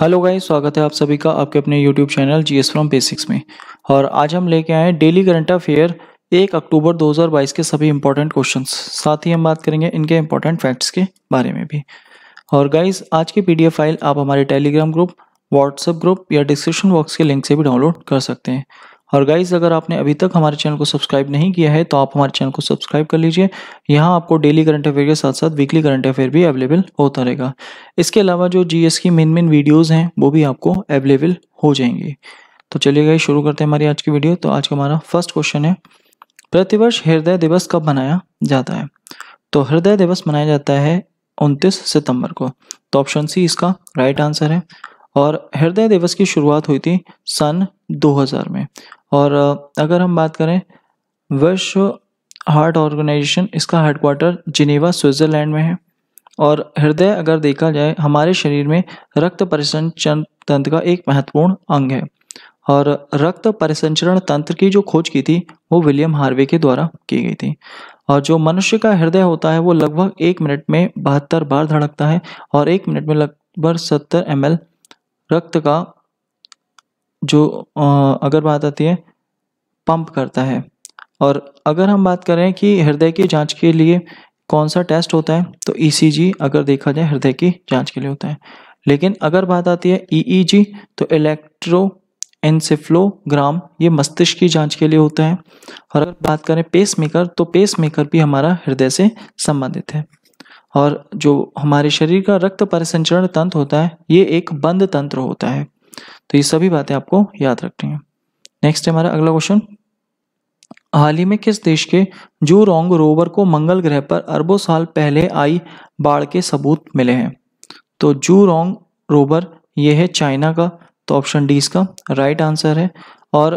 hello guys स्वागत है आप सभी का आपके अपने YouTube channel G S from basics में और आज हम लेके आए डेली करंट अफेयर एक अक्टूबर 2022 के सभी इंपॉर्टेंट क्वेश्चंस साथ ही हम बात करेंगे इनके इम्पोर्टेंट फैक्ट्स के बारे में भी और गाइस आज की पीडीएफ फाइल आप हमारे टेलीग्राम ग्रुप व्हाट्सएप ग्रुप या डिस्क्रिप्शन बॉक्स के लिंक से भी डाउनलोड कर सकते हैं और गाइज अगर आपने अभी तक हमारे चैनल को सब्सक्राइब नहीं किया है तो आप हमारे चैनल को सब्सक्राइब कर लीजिए यहाँ आपको डेली करंट अफेयर के साथ साथ वीकली करंट अफेयर भी अवेलेबल होता रहेगा इसके अलावा जो जीएस की मेन मेन वीडियोज़ हैं वो भी आपको अवेलेबल हो जाएंगी तो चलिए गाइज शुरू करते हैं हमारी आज की वीडियो तो आज का हमारा फर्स्ट क्वेश्चन है प्रतिवर्ष हृदय दिवस कब मनाया जाता है तो हृदय दिवस मनाया जाता है उनतीस सितंबर को तो ऑप्शन सी इसका राइट आंसर है और हृदय दिवस की शुरुआत हुई थी सन 2000 में और अगर हम बात करें विश्व हार्ट ऑर्गेनाइजेशन इसका हेडक्वार्टर जिनेवा स्विट्ज़रलैंड में है और हृदय अगर देखा जाए हमारे शरीर में रक्त परिसंचरण तंत्र का एक महत्वपूर्ण अंग है और रक्त परिसंचरण तंत्र की जो खोज की थी वो विलियम हार्वे के द्वारा की गई थी और जो मनुष्य का हृदय होता है वो लगभग एक मिनट में बहत्तर बार धड़कता है और एक मिनट में लगभग सत्तर एम रक्त का जो अगर बात आती है पंप करता है और अगर हम बात करें कि हृदय की जांच के लिए कौन सा टेस्ट होता है तो ईसीजी e अगर देखा जाए हृदय की जांच के लिए होता है लेकिन अगर बात आती है ईईजी e e तो इलेक्ट्रो एनसेफ्लोग्राम ये मस्तिष्क की जांच के लिए होता है और अगर बात करें पेसमेकर तो पेसमेकर भी हमारा हृदय से संबंधित है और जो हमारे शरीर का रक्त परिसंचरण तंत्र होता है ये एक बंद तंत्र होता है तो ये सभी बातें आपको याद रखनी है नेक्स्ट है हमारा अगला क्वेश्चन हाल ही में किस देश के जू रोंग रोवर को मंगल ग्रह पर अरबों साल पहले आई बाढ़ के सबूत मिले हैं तो जू रोंग रोवर यह है चाइना का तो ऑप्शन डी इसका राइट आंसर है और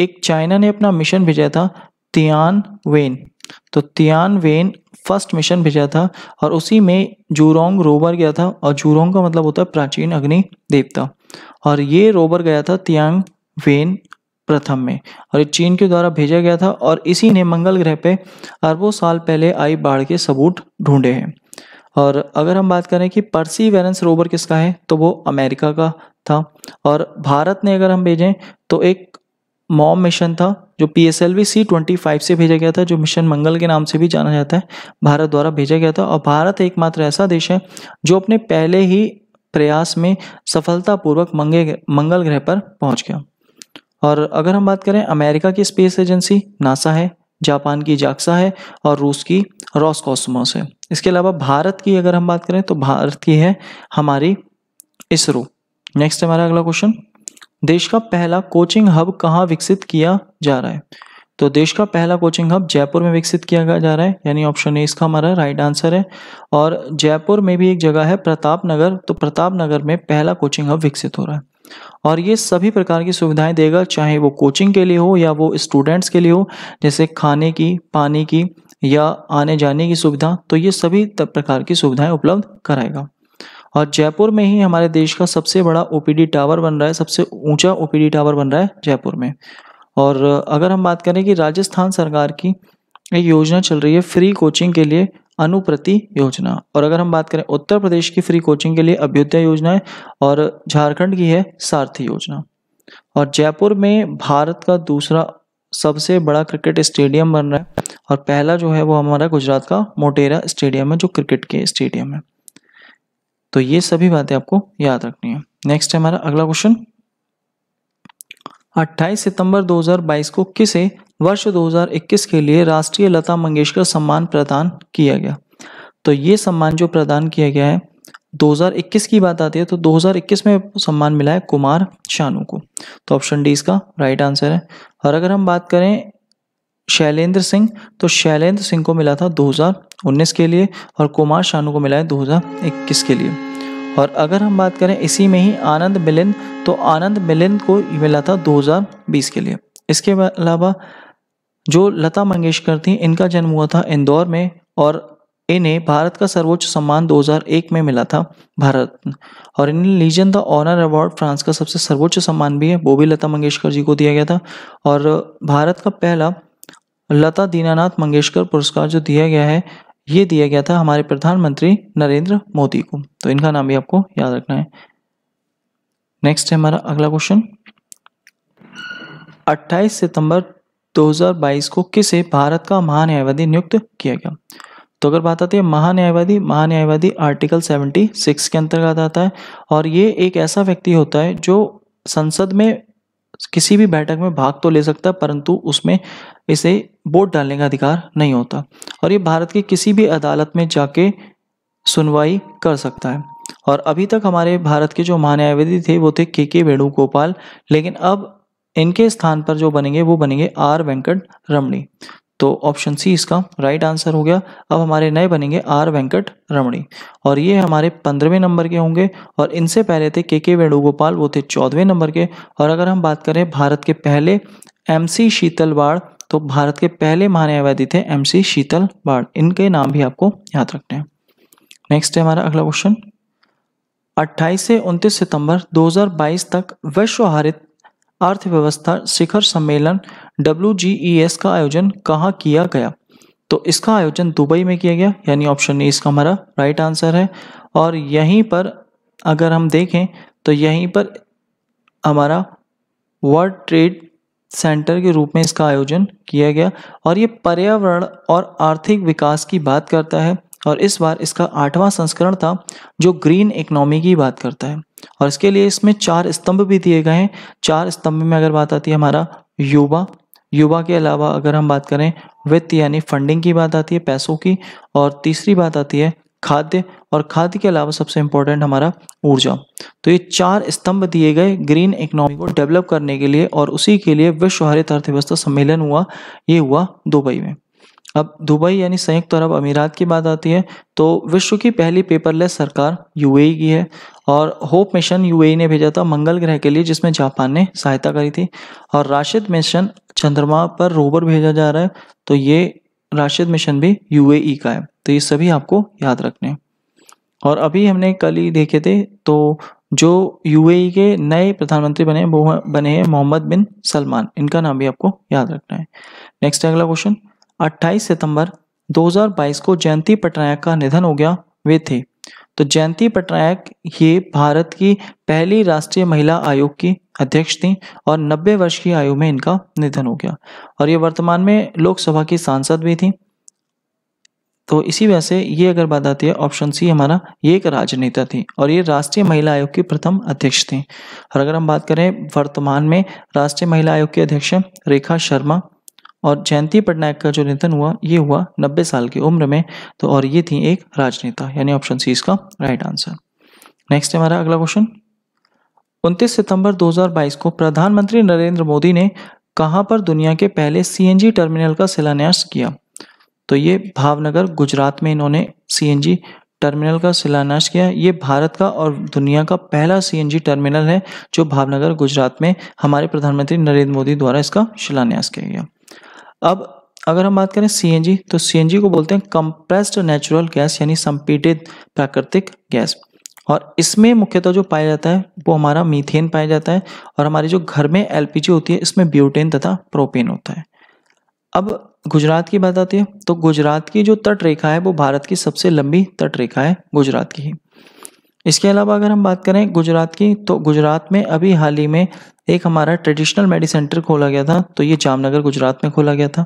एक चाइना ने अपना मिशन भेजा था तियान वेन तो तियान वेन फर्स्ट मिशन भेजा था और उसी में जूरोंग रोवर गया था और जूरोंग का मतलब होता है प्राचीन अग्नि देवता और ये रोबर गया था तियांग वेन प्रथम में और ये चीन के द्वारा भेजा गया था और इसी ने मंगल ग्रह पे अरबों साल पहले आई बाढ़ के सबूत ढूंढे हैं और अगर हम बात करें कि वेरेंस रोबर किसका है तो वो अमेरिका का था और भारत ने अगर हम भेजें तो एक मॉम मिशन था जो P S L V C twenty five से भेजा गया था जो मिशन मंगल के नाम से भी जाना जाता है भारत द्वारा भेजा गया था और भारत एकमात्र ऐसा देश है जो अपने पहले ही प्रयास में सफलतापूर्वक मंगे मंगल ग्रह पर पहुंच गया और अगर हम बात करें अमेरिका की स्पेस एजेंसी नासा है जापान की जाक्सा है और रूस की रॉसकॉस्मोस है इसके अलावा भारत की अगर हम बात करें तो भारत की है हमारी इसरो नेक्स्ट हमारा अगला क्वेश्चन देश का पहला कोचिंग हब कहाँ विकसित किया जा रहा है तो देश का पहला कोचिंग हब जयपुर में विकसित किया जा रहा है यानी ऑप्शन ए इसका हमारा राइट आंसर है और जयपुर में भी एक जगह है प्रताप नगर तो प्रताप नगर में पहला कोचिंग हब विकसित हो रहा है और ये सभी प्रकार की सुविधाएं देगा चाहे वो कोचिंग के लिए हो या वो स्टूडेंट्स के लिए हो जैसे खाने की पानी की या आने जाने की सुविधा तो ये सभी प्रकार की सुविधाएं उपलब्ध कराएगा और जयपुर में ही हमारे देश का सबसे बड़ा ओपीडी टावर बन रहा है सबसे ऊंचा ओपीडी टावर बन रहा है जयपुर में और अगर हम बात करें कि राजस्थान सरकार की एक योजना चल रही है फ्री कोचिंग के लिए अनुप्रति योजना और अगर हम बात करें उत्तर प्रदेश की फ्री कोचिंग के लिए अभ्युदय योजना है और झारखंड की है सारथी योजना और जयपुर में भारत का दूसरा सबसे बड़ा क्रिकेट स्टेडियम बन रहा है और पहला जो है वो हमारा गुजरात का मोटेरा स्टेडियम है जो क्रिकेट के स्टेडियम है तो ये सभी बातें आपको याद रखनी है नेक्स्ट है हमारा अगला क्वेश्चन 28 सितंबर 2022 को किसे वर्ष 2021 के लिए राष्ट्रीय लता मंगेशकर सम्मान प्रदान किया गया तो ये सम्मान जो प्रदान किया गया है 2021 की बात आती है तो 2021 में सम्मान मिला है कुमार शानू को तो ऑप्शन डी इसका राइट आंसर है और अगर हम बात करें शैलेंद्र सिंह तो शैलेंद्र सिंह को मिला था 2019 के लिए और कुमार शानू को मिला है 2021 के लिए और अगर हम बात करें इसी में ही आनंद मिलिंद तो आनंद मिलिंद को मिला था 2020 के लिए इसके अलावा जो लता मंगेशकर थी इनका जन्म हुआ था इंदौर में और इन्हें भारत का सर्वोच्च सम्मान 2001 में मिला था भारत और इन्हें legion the honour award France का सबसे सर्वोच्च सम्मान भी है वो भी लता मंगेशकर जी को दिया गया था और भारत का पहला लता दीनानाथ मंगेशकर पुरस्कार जो दिया गया है ये दिया गया था हमारे प्रधानमंत्री नरेंद्र मोदी को तो इनका नाम भी आपको याद रखना है नेक्स्ट है हमारा अगला क्वेश्चन 28 सितंबर 2022 को किसे भारत का महान्यायवादी नियुक्त किया गया तो अगर बात आती है महान्यायवादी महान्यायवादी आर्टिकल 76 के अंतर्गत आता है और ये एक ऐसा व्यक्ति होता है जो संसद में किसी भी बैठक में भाग तो ले सकता है परंतु उसमें इसे वोट डालने का अधिकार नहीं होता और ये भारत की किसी भी अदालत में जाके सुनवाई कर सकता है और अभी तक हमारे भारत के जो महान्यायवादी थे वो थे के के वेणुगोपाल लेकिन अब इनके स्थान पर जो बनेंगे वो बनेंगे आर वेंकट रमणी तो ऑप्शन सी इसका राइट आंसर हो गया अब हमारे नए बनेंगे आर वेंकट रमणी और ये हमारे पंद्रहवें नंबर के होंगे और इनसे पहले थे के के वेणुगोपाल वो थे चौदहवें नंबर के और अगर हम बात करें भारत के पहले एम सी शीतल बाड़ तो भारत के पहले महान्यायवादी थे एम सी शीतल बाड़ इनके नाम भी आपको याद रखने हैं नेक्स्ट है हमारा अगला क्वेश्चन 28 से 29 सितंबर 2022 तक विश्व हरित अर्थव्यवस्था शिखर सम्मेलन डब्ल्यू e का आयोजन कहाँ किया गया तो इसका आयोजन दुबई में किया गया यानी ऑप्शन ए इसका हमारा राइट आंसर है और यहीं पर अगर हम देखें तो यहीं पर हमारा वर्ल्ड ट्रेड सेंटर के रूप में इसका आयोजन किया गया और ये पर्यावरण और आर्थिक विकास की बात करता है और इस बार इसका आठवां संस्करण था जो ग्रीन इकोनॉमी की बात करता है और इसके लिए इसमें चार स्तंभ भी दिए गए हैं चार स्तंभ में अगर बात आती है हमारा युवा युवा के अलावा अगर हम बात करें वित्त यानी फंडिंग की बात आती है पैसों की और तीसरी बात आती है खाद्य और खाद्य के अलावा सबसे इम्पोर्टेंट हमारा ऊर्जा तो ये चार स्तंभ दिए गए ग्रीन इकोनॉमी को डेवलप करने के लिए और उसी के लिए विश्व हरित अर्थव्यवस्था सम्मेलन हुआ ये हुआ दुबई में अब दुबई यानी संयुक्त अरब अमीरात की बात आती है तो विश्व की पहली पेपरलेस सरकार यूएई e की है और होप मिशन यूएई ने भेजा था मंगल ग्रह के लिए जिसमें जापान ने सहायता करी थी और राशिद मिशन चंद्रमा पर रोवर भेजा जा रहा है तो ये राशिद मिशन भी यूएई e का है तो ये सभी आपको याद रखने और अभी हमने कल ही देखे थे तो जो यूएई e के नए प्रधानमंत्री बने वो बने हैं मोहम्मद बिन सलमान इनका नाम भी आपको याद रखना है नेक्स्ट अगला क्वेश्चन 28 सितंबर 2022 को जयंती पटनायक का निधन हो गया वे थे तो जयंती पटनायक ये भारत की पहली राष्ट्रीय महिला आयोग की अध्यक्ष थी और 90 वर्ष की आयु में इनका निधन हो गया और ये वर्तमान में लोकसभा की सांसद भी थी तो इसी वजह से ये अगर बात आती है ऑप्शन सी हमारा ये एक राजनेता थी और ये राष्ट्रीय महिला आयोग की प्रथम अध्यक्ष थी और अगर हम बात करें वर्तमान में राष्ट्रीय महिला आयोग की अध्यक्ष रेखा शर्मा और जयंती पटनायक का जो निधन हुआ ये हुआ नब्बे साल की उम्र में तो और ये थी एक राजनेता यानी ऑप्शन सी इसका राइट आंसर नेक्स्ट है हमारा अगला क्वेश्चन उनतीस सितंबर 2022 को प्रधानमंत्री नरेंद्र मोदी ने कहाँ पर दुनिया के पहले सीएनजी टर्मिनल का शिलान्यास किया तो ये भावनगर गुजरात में इन्होंने सीएनजी टर्मिनल का शिलान्यास किया ये भारत का और दुनिया का पहला सीएनजी टर्मिनल है जो भावनगर गुजरात में हमारे प्रधानमंत्री नरेंद्र मोदी द्वारा इसका शिलान्यास किया गया अब अगर हम बात करें सीएनजी तो सीएनजी को बोलते हैं कंप्रेस्ड नेचुरल गैस यानी संपीड़ित प्राकृतिक गैस और इसमें मुख्यतः जो पाया जाता है वो हमारा मीथेन पाया जाता है और हमारे जो घर में एलपीजी होती है इसमें ब्यूटेन तथा प्रोपेन होता है अब गुजरात की बात आती है तो गुजरात की जो तट रेखा है वो भारत की सबसे लंबी तट रेखा है गुजरात की ही इसके अलावा अगर हम बात करें गुजरात की तो गुजरात में अभी हाल ही में एक हमारा ट्रेडिशनल मेडिसिन सेंटर खोला गया था तो ये जामनगर गुजरात में खोला गया था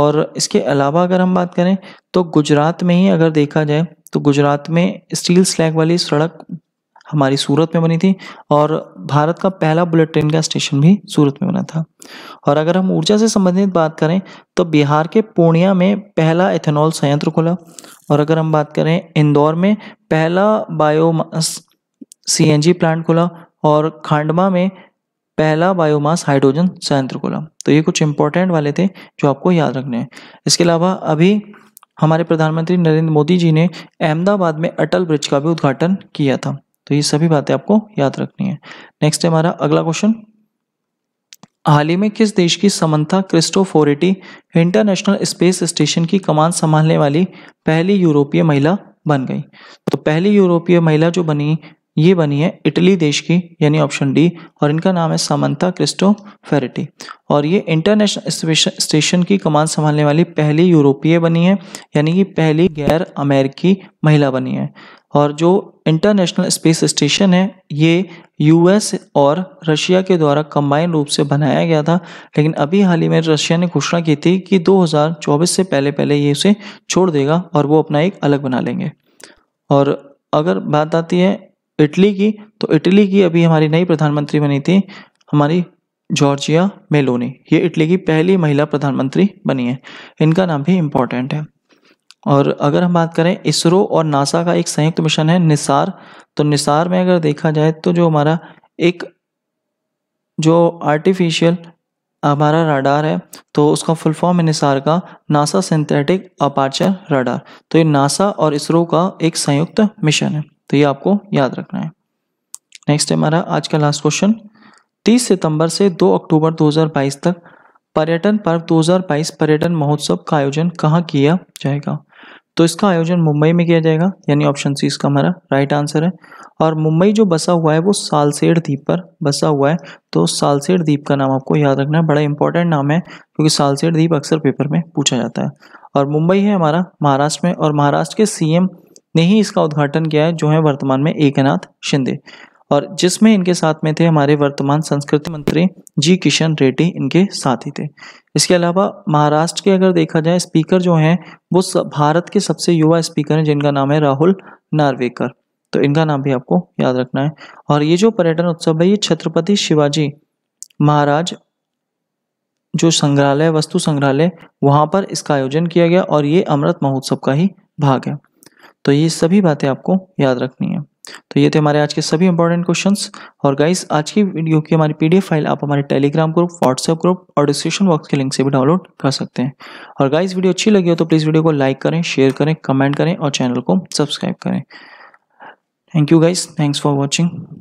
और इसके अलावा अगर हम बात करें तो गुजरात में ही अगर देखा जाए तो गुजरात में स्टील स्लैग वाली सड़क हमारी सूरत में बनी थी और भारत का पहला बुलेट ट्रेन का स्टेशन भी सूरत में बना था और अगर हम ऊर्जा से संबंधित बात करें तो बिहार के पूर्णिया में पहला एथेनॉल संयंत्र खुला और अगर हम बात करें इंदौर में पहला बायोमास सीएनजी प्लांट खुला और खांडमा में पहला बायोमास हाइड्रोजन संयंत्र खुला तो ये कुछ इंपॉर्टेंट वाले थे जो आपको याद रखने हैं इसके अलावा अभी हमारे प्रधानमंत्री नरेंद्र मोदी जी ने अहमदाबाद में अटल ब्रिज का भी उद्घाटन किया था तो ये सभी बातें आपको याद रखनी है नेक्स्ट है हमारा अगला क्वेश्चन हाल ही में किस देश की Samantha Cristoforetti international space station की कमान संभालने वाली पहली यूरोपीय महिला बन गई तो पहली यूरोपीय महिला जो बनी ये बनी है इटली देश की यानी ऑप्शन डी और इनका नाम है सामंता क्रिस्टो फेरेटी और ये इंटरनेशनल स्टेशन की कमान संभालने वाली पहली यूरोपीय बनी है यानी कि पहली गैर अमेरिकी महिला बनी है और जो इंटरनेशनल स्पेस स्टेशन है ये यूएस और रशिया के द्वारा कंबाइन रूप से बनाया गया था लेकिन अभी हाल ही में रशिया ने घोषणा की थी कि 2024 से पहले पहले ये उसे छोड़ देगा और वो अपना एक अलग बना लेंगे और अगर बात आती है इटली की तो इटली की अभी हमारी नई प्रधानमंत्री बनी थी हमारी जॉर्जिया मेलोनी ये इटली की पहली महिला प्रधानमंत्री बनी है इनका नाम भी इम्पोर्टेंट है और अगर हम बात करें इसरो और नासा का एक संयुक्त मिशन है निसार तो निसार में अगर देखा जाए तो जो हमारा एक जो आर्टिफिशियल हमारा राडार है तो उसका फुल फॉर्म है निसार का नासा सिंथेटिक अपार्चर राडार तो ये नासा और इसरो का एक संयुक्त मिशन है तो ये आपको याद रखना है नेक्स्ट है हमारा आज का लास्ट क्वेश्चन 30 सितंबर से 2 अक्टूबर 2022 तक पर्यटन पर्व 2022 पर्यटन महोत्सव का आयोजन कहाँ किया जाएगा तो इसका आयोजन मुंबई में किया जाएगा यानी ऑप्शन सी इसका हमारा राइट आंसर है और मुंबई जो बसा हुआ है वो सालसेड़ द्वीप पर बसा हुआ है तो सालसेड़ द्वीप का नाम आपको याद रखना है बड़ा इंपॉर्टेंट नाम है क्योंकि सालसेड़ द्वीप अक्सर पेपर में पूछा जाता है और मुंबई है हमारा महाराष्ट्र में और महाराष्ट्र के सीएम ने ही इसका उद्घाटन किया है जो है वर्तमान में एक शिंदे और जिसमें इनके साथ में थे हमारे वर्तमान संस्कृति मंत्री जी किशन रेड्डी इनके साथ ही थे इसके अलावा महाराष्ट्र के अगर देखा जाए स्पीकर जो हैं वो भारत के सबसे युवा स्पीकर हैं जिनका नाम है राहुल नार्वेकर तो इनका नाम भी आपको याद रखना है और ये जो पर्यटन उत्सव है ये छत्रपति शिवाजी महाराज जो संग्रहालय वस्तु संग्रहालय वहाँ पर इसका आयोजन किया गया और ये अमृत महोत्सव का ही भाग है तो ये सभी बातें आपको याद रखनी है तो ये थे हमारे आज के सभी इंपॉर्टेंट क्वेश्चंस और गाइस आज की वीडियो की हमारी पीडीएफ फाइल आप हमारे टेलीग्राम ग्रुप व्हाट्सएप ग्रुप और डिस्क्रिप्शन बॉक्स के लिंक से भी डाउनलोड कर सकते हैं और गाइस वीडियो अच्छी लगी हो तो प्लीज़ वीडियो को लाइक करें शेयर करें कमेंट करें और चैनल को सब्सक्राइब करें thank you guys thanks for watching